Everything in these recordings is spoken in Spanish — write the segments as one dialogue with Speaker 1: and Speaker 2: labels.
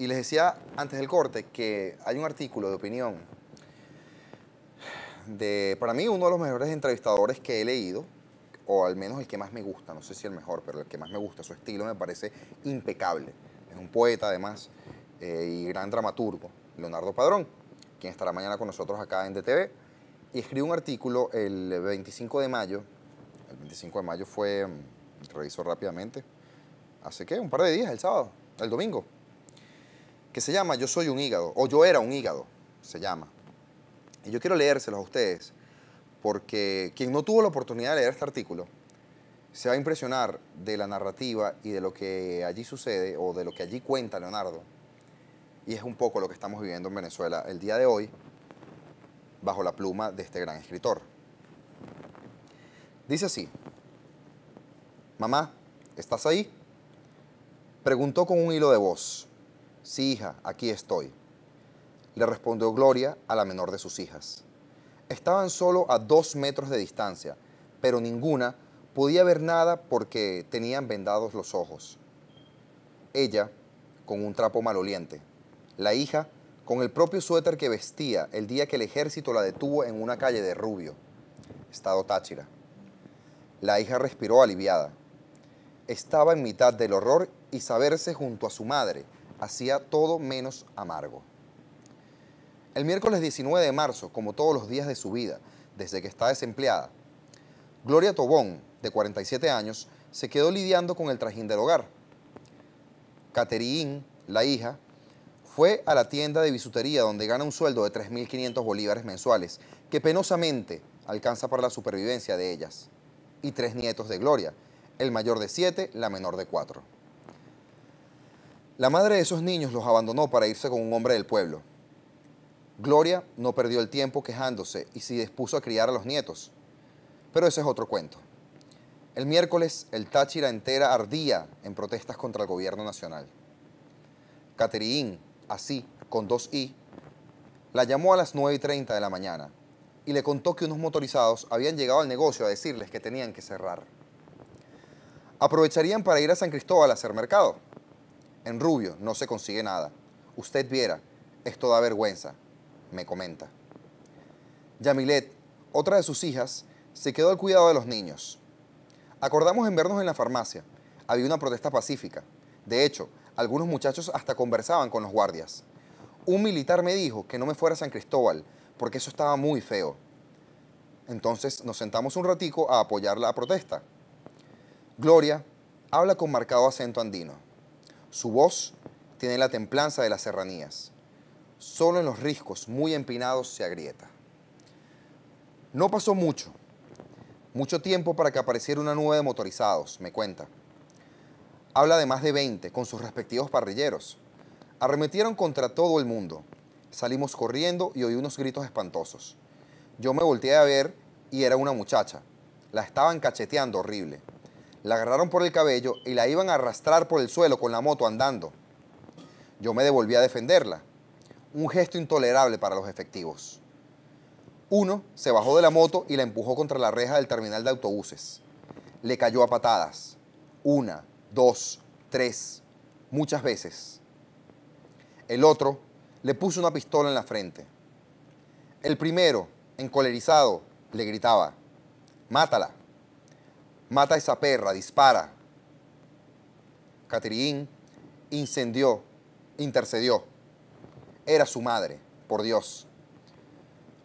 Speaker 1: Y les decía antes del corte que hay un artículo de opinión de, para mí, uno de los mejores entrevistadores que he leído, o al menos el que más me gusta, no sé si el mejor, pero el que más me gusta, su estilo me parece impecable. Es un poeta además eh, y gran dramaturgo, Leonardo Padrón, quien estará mañana con nosotros acá en DTV, y escribió un artículo el 25 de mayo, el 25 de mayo fue, mm, reviso rápidamente, hace qué, un par de días, el sábado, el domingo, que se llama Yo soy un hígado, o Yo era un hígado, se llama. Y yo quiero leérselos a ustedes, porque quien no tuvo la oportunidad de leer este artículo, se va a impresionar de la narrativa y de lo que allí sucede, o de lo que allí cuenta Leonardo. Y es un poco lo que estamos viviendo en Venezuela el día de hoy, bajo la pluma de este gran escritor. Dice así, Mamá, ¿estás ahí? Preguntó con un hilo de voz. Sí, hija, aquí estoy. Le respondió Gloria a la menor de sus hijas. Estaban solo a dos metros de distancia, pero ninguna podía ver nada porque tenían vendados los ojos. Ella con un trapo maloliente, la hija con el propio suéter que vestía el día que el ejército la detuvo en una calle de Rubio, estado Táchira. La hija respiró aliviada. Estaba en mitad del horror y saberse junto a su madre, hacía todo menos amargo. El miércoles 19 de marzo, como todos los días de su vida, desde que está desempleada, Gloria Tobón, de 47 años, se quedó lidiando con el trajín del hogar. Caterín, la hija, fue a la tienda de bisutería donde gana un sueldo de 3.500 bolívares mensuales, que penosamente alcanza para la supervivencia de ellas, y tres nietos de Gloria, el mayor de siete, la menor de cuatro. La madre de esos niños los abandonó para irse con un hombre del pueblo. Gloria no perdió el tiempo quejándose y se dispuso a criar a los nietos. Pero ese es otro cuento. El miércoles, el Táchira entera ardía en protestas contra el gobierno nacional. Caterín, así, con dos I, la llamó a las 9 y 30 de la mañana y le contó que unos motorizados habían llegado al negocio a decirles que tenían que cerrar. Aprovecharían para ir a San Cristóbal a hacer mercado. En Rubio no se consigue nada. Usted viera, esto da vergüenza, me comenta. Yamilet, otra de sus hijas, se quedó al cuidado de los niños. Acordamos en vernos en la farmacia. Había una protesta pacífica. De hecho, algunos muchachos hasta conversaban con los guardias. Un militar me dijo que no me fuera a San Cristóbal, porque eso estaba muy feo. Entonces nos sentamos un ratico a apoyar la protesta. Gloria habla con marcado acento andino. Su voz tiene la templanza de las serranías. Solo en los riscos muy empinados se agrieta. No pasó mucho, mucho tiempo para que apareciera una nube de motorizados, me cuenta. Habla de más de 20 con sus respectivos parrilleros. Arremetieron contra todo el mundo. Salimos corriendo y oí unos gritos espantosos. Yo me volteé a ver y era una muchacha. La estaban cacheteando horrible la agarraron por el cabello y la iban a arrastrar por el suelo con la moto andando. Yo me devolví a defenderla. Un gesto intolerable para los efectivos. Uno se bajó de la moto y la empujó contra la reja del terminal de autobuses. Le cayó a patadas. Una, dos, tres, muchas veces. El otro le puso una pistola en la frente. El primero, encolerizado, le gritaba, mátala. Mata a esa perra, dispara. Caterín incendió, intercedió. Era su madre, por Dios.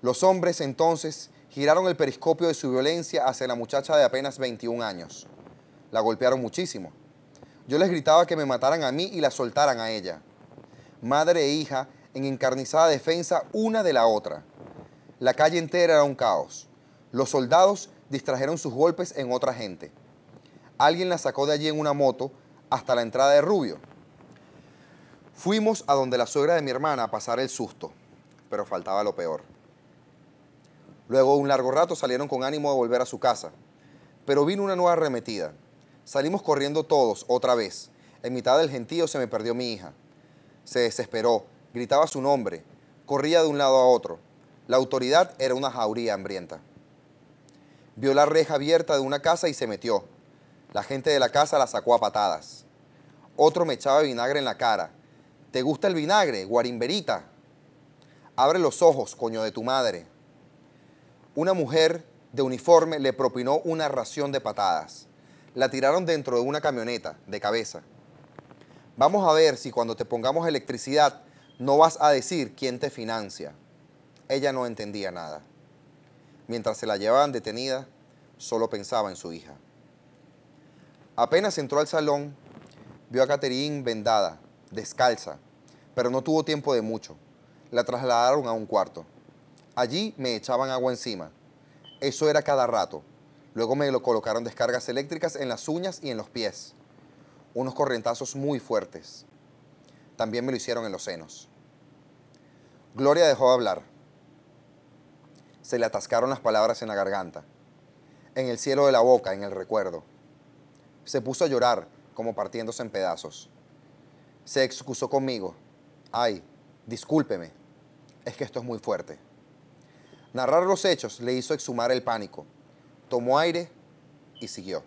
Speaker 1: Los hombres entonces giraron el periscopio de su violencia hacia la muchacha de apenas 21 años. La golpearon muchísimo. Yo les gritaba que me mataran a mí y la soltaran a ella. Madre e hija en encarnizada defensa una de la otra. La calle entera era un caos. Los soldados distrajeron sus golpes en otra gente. Alguien la sacó de allí en una moto hasta la entrada de Rubio. Fuimos a donde la suegra de mi hermana a pasar el susto, pero faltaba lo peor. Luego, un largo rato, salieron con ánimo de volver a su casa, pero vino una nueva arremetida. Salimos corriendo todos, otra vez. En mitad del gentío se me perdió mi hija. Se desesperó, gritaba su nombre, corría de un lado a otro. La autoridad era una jauría hambrienta vio la reja abierta de una casa y se metió. La gente de la casa la sacó a patadas. Otro me echaba vinagre en la cara. ¿Te gusta el vinagre, guarimberita? Abre los ojos, coño de tu madre. Una mujer de uniforme le propinó una ración de patadas. La tiraron dentro de una camioneta, de cabeza. Vamos a ver si cuando te pongamos electricidad no vas a decir quién te financia. Ella no entendía nada. Mientras se la llevaban detenida, solo pensaba en su hija. Apenas entró al salón, vio a Caterine vendada, descalza, pero no tuvo tiempo de mucho. La trasladaron a un cuarto. Allí me echaban agua encima. Eso era cada rato. Luego me lo colocaron descargas eléctricas en las uñas y en los pies. Unos corrientazos muy fuertes. También me lo hicieron en los senos. Gloria dejó de hablar se le atascaron las palabras en la garganta, en el cielo de la boca, en el recuerdo. Se puso a llorar, como partiéndose en pedazos. Se excusó conmigo. Ay, discúlpeme, es que esto es muy fuerte. Narrar los hechos le hizo exhumar el pánico. Tomó aire y siguió.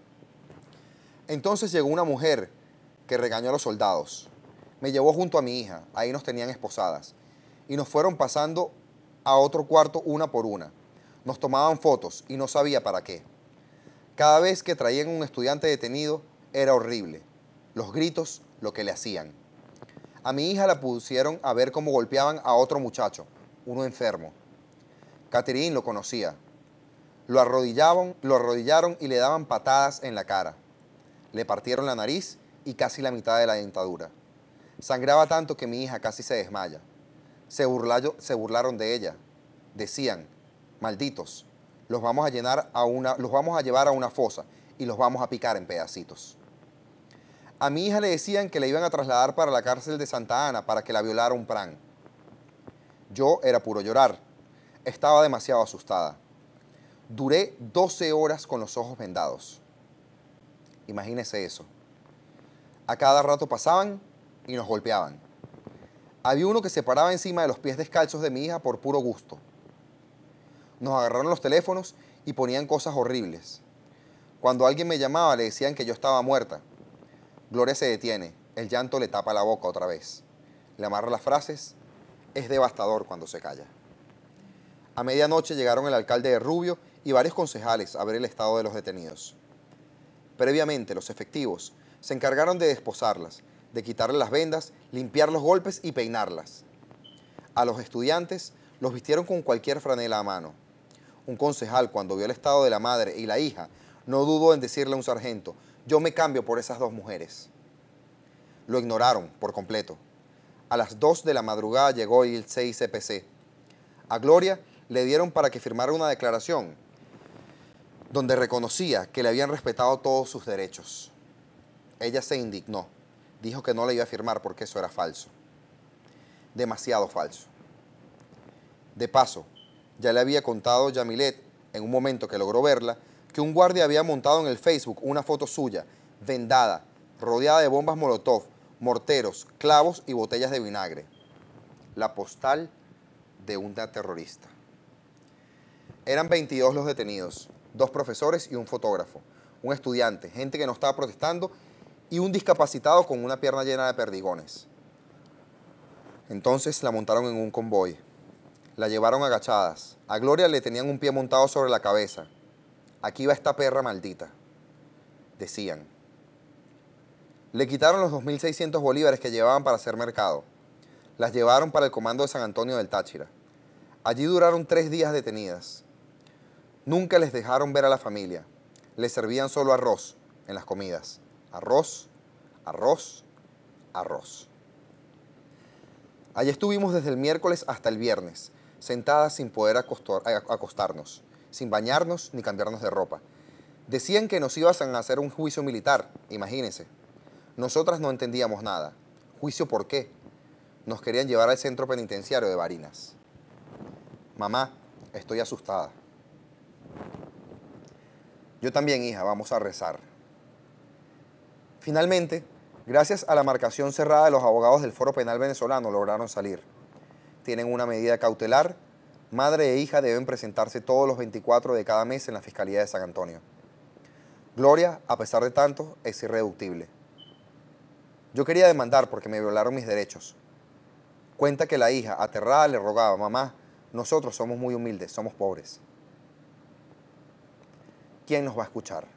Speaker 1: Entonces llegó una mujer que regañó a los soldados. Me llevó junto a mi hija, ahí nos tenían esposadas, y nos fueron pasando a otro cuarto una por una. Nos tomaban fotos y no sabía para qué. Cada vez que traían un estudiante detenido era horrible. Los gritos, lo que le hacían. A mi hija la pusieron a ver cómo golpeaban a otro muchacho, uno enfermo. catherine lo conocía. Lo arrodillaban, lo arrodillaron y le daban patadas en la cara. Le partieron la nariz y casi la mitad de la dentadura. Sangraba tanto que mi hija casi se desmaya se, se burlaron de ella. Decían, malditos, los vamos a llenar a una, los vamos a llevar a una fosa y los vamos a picar en pedacitos. A mi hija le decían que la iban a trasladar para la cárcel de Santa Ana para que la violara un pran. Yo era puro llorar. Estaba demasiado asustada. Duré 12 horas con los ojos vendados. Imagínese eso. A cada rato pasaban y nos golpeaban. Había uno que se paraba encima de los pies descalzos de mi hija por puro gusto. Nos agarraron los teléfonos y ponían cosas horribles. Cuando alguien me llamaba le decían que yo estaba muerta. Gloria se detiene, el llanto le tapa la boca otra vez. Le amarra las frases, es devastador cuando se calla. A medianoche llegaron el alcalde de Rubio y varios concejales a ver el estado de los detenidos. Previamente los efectivos se encargaron de desposarlas de quitarle las vendas, limpiar los golpes y peinarlas. A los estudiantes los vistieron con cualquier franela a mano. Un concejal, cuando vio el estado de la madre y la hija, no dudó en decirle a un sargento, yo me cambio por esas dos mujeres. Lo ignoraron por completo. A las 2 de la madrugada llegó el CICPC A Gloria le dieron para que firmara una declaración donde reconocía que le habían respetado todos sus derechos. Ella se indignó dijo que no le iba a firmar porque eso era falso. Demasiado falso. De paso, ya le había contado Yamilet, en un momento que logró verla, que un guardia había montado en el Facebook una foto suya, vendada, rodeada de bombas Molotov, morteros, clavos y botellas de vinagre. La postal de una terrorista. Eran 22 los detenidos, dos profesores y un fotógrafo, un estudiante, gente que no estaba protestando y un discapacitado con una pierna llena de perdigones. Entonces la montaron en un convoy. La llevaron agachadas. A Gloria le tenían un pie montado sobre la cabeza. Aquí va esta perra maldita, decían. Le quitaron los 2.600 bolívares que llevaban para hacer mercado. Las llevaron para el comando de San Antonio del Táchira. Allí duraron tres días detenidas. Nunca les dejaron ver a la familia. Les servían solo arroz en las comidas. Arroz, arroz, arroz. Allí estuvimos desde el miércoles hasta el viernes, sentadas sin poder eh, acostarnos, sin bañarnos ni cambiarnos de ropa. Decían que nos iban a hacer un juicio militar, imagínense. Nosotras no entendíamos nada. ¿Juicio por qué? Nos querían llevar al centro penitenciario de Barinas. Mamá, estoy asustada. Yo también, hija, vamos a rezar. Finalmente, gracias a la marcación cerrada de los abogados del Foro Penal Venezolano, lograron salir. Tienen una medida cautelar. Madre e hija deben presentarse todos los 24 de cada mes en la Fiscalía de San Antonio. Gloria, a pesar de tanto, es irreductible. Yo quería demandar porque me violaron mis derechos. Cuenta que la hija, aterrada, le rogaba, mamá, nosotros somos muy humildes, somos pobres. ¿Quién nos va a escuchar?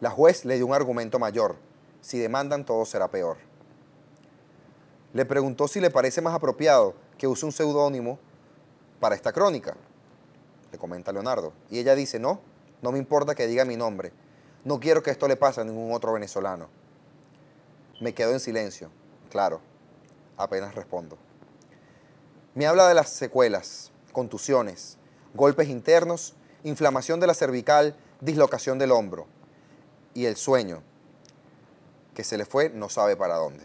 Speaker 1: La juez le dio un argumento mayor. Si demandan, todo será peor. Le preguntó si le parece más apropiado que use un seudónimo para esta crónica. Le comenta Leonardo. Y ella dice, no, no me importa que diga mi nombre. No quiero que esto le pase a ningún otro venezolano. Me quedo en silencio. Claro, apenas respondo. Me habla de las secuelas, contusiones, golpes internos, inflamación de la cervical, dislocación del hombro y el sueño que se le fue no sabe para dónde.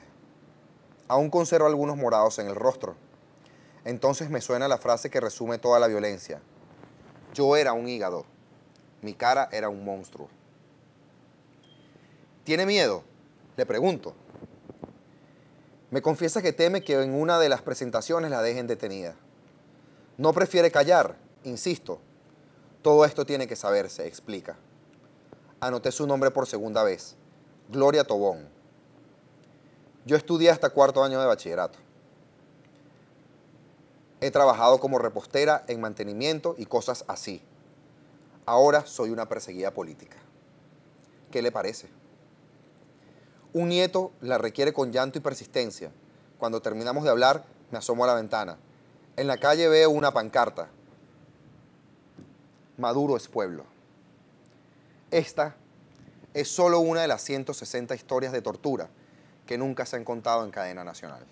Speaker 1: Aún conservo algunos morados en el rostro. Entonces me suena la frase que resume toda la violencia. Yo era un hígado. Mi cara era un monstruo. ¿Tiene miedo? Le pregunto. Me confiesa que teme que en una de las presentaciones la dejen detenida. No prefiere callar, insisto. Todo esto tiene que saberse, explica anoté su nombre por segunda vez, Gloria Tobón. Yo estudié hasta cuarto año de bachillerato. He trabajado como repostera en mantenimiento y cosas así. Ahora soy una perseguida política. ¿Qué le parece? Un nieto la requiere con llanto y persistencia. Cuando terminamos de hablar, me asomo a la ventana. En la calle veo una pancarta. Maduro es pueblo. Esta es solo una de las 160 historias de tortura que nunca se han contado en cadena nacional.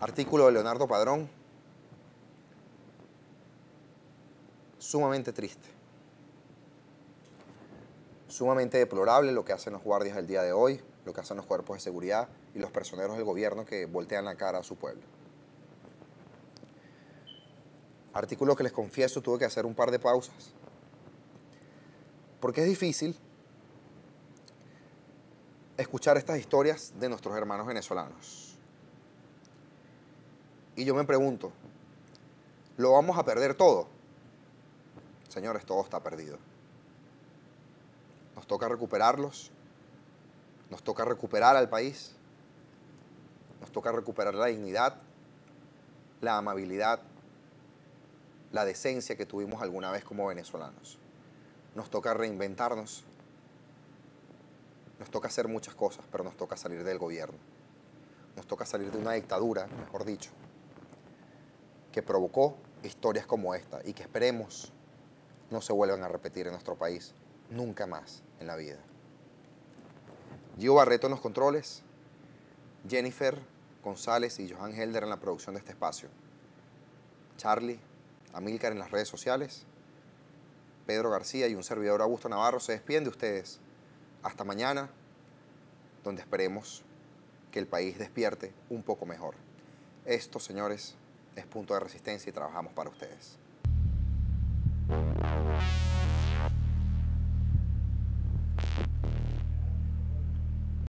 Speaker 1: Artículo de Leonardo Padrón, sumamente triste, sumamente deplorable lo que hacen los guardias del día de hoy, lo que hacen los cuerpos de seguridad y los personeros del gobierno que voltean la cara a su pueblo. Artículo que les confieso, tuve que hacer un par de pausas. Porque es difícil escuchar estas historias de nuestros hermanos venezolanos. Y yo me pregunto, ¿lo vamos a perder todo? Señores, todo está perdido. Nos toca recuperarlos, nos toca recuperar al país, nos toca recuperar la dignidad, la amabilidad, la decencia que tuvimos alguna vez como venezolanos. Nos toca reinventarnos, nos toca hacer muchas cosas, pero nos toca salir del gobierno. Nos toca salir de una dictadura, mejor dicho, que provocó historias como esta y que esperemos no se vuelvan a repetir en nuestro país nunca más en la vida. Gio Barreto en los controles, Jennifer González y Johan Helder en la producción de este espacio. Charlie Amílcar en las redes sociales. Pedro García y un servidor Augusto Navarro se despiden de ustedes. Hasta mañana, donde esperemos que el país despierte un poco mejor. Esto, señores, es punto de resistencia y trabajamos para ustedes.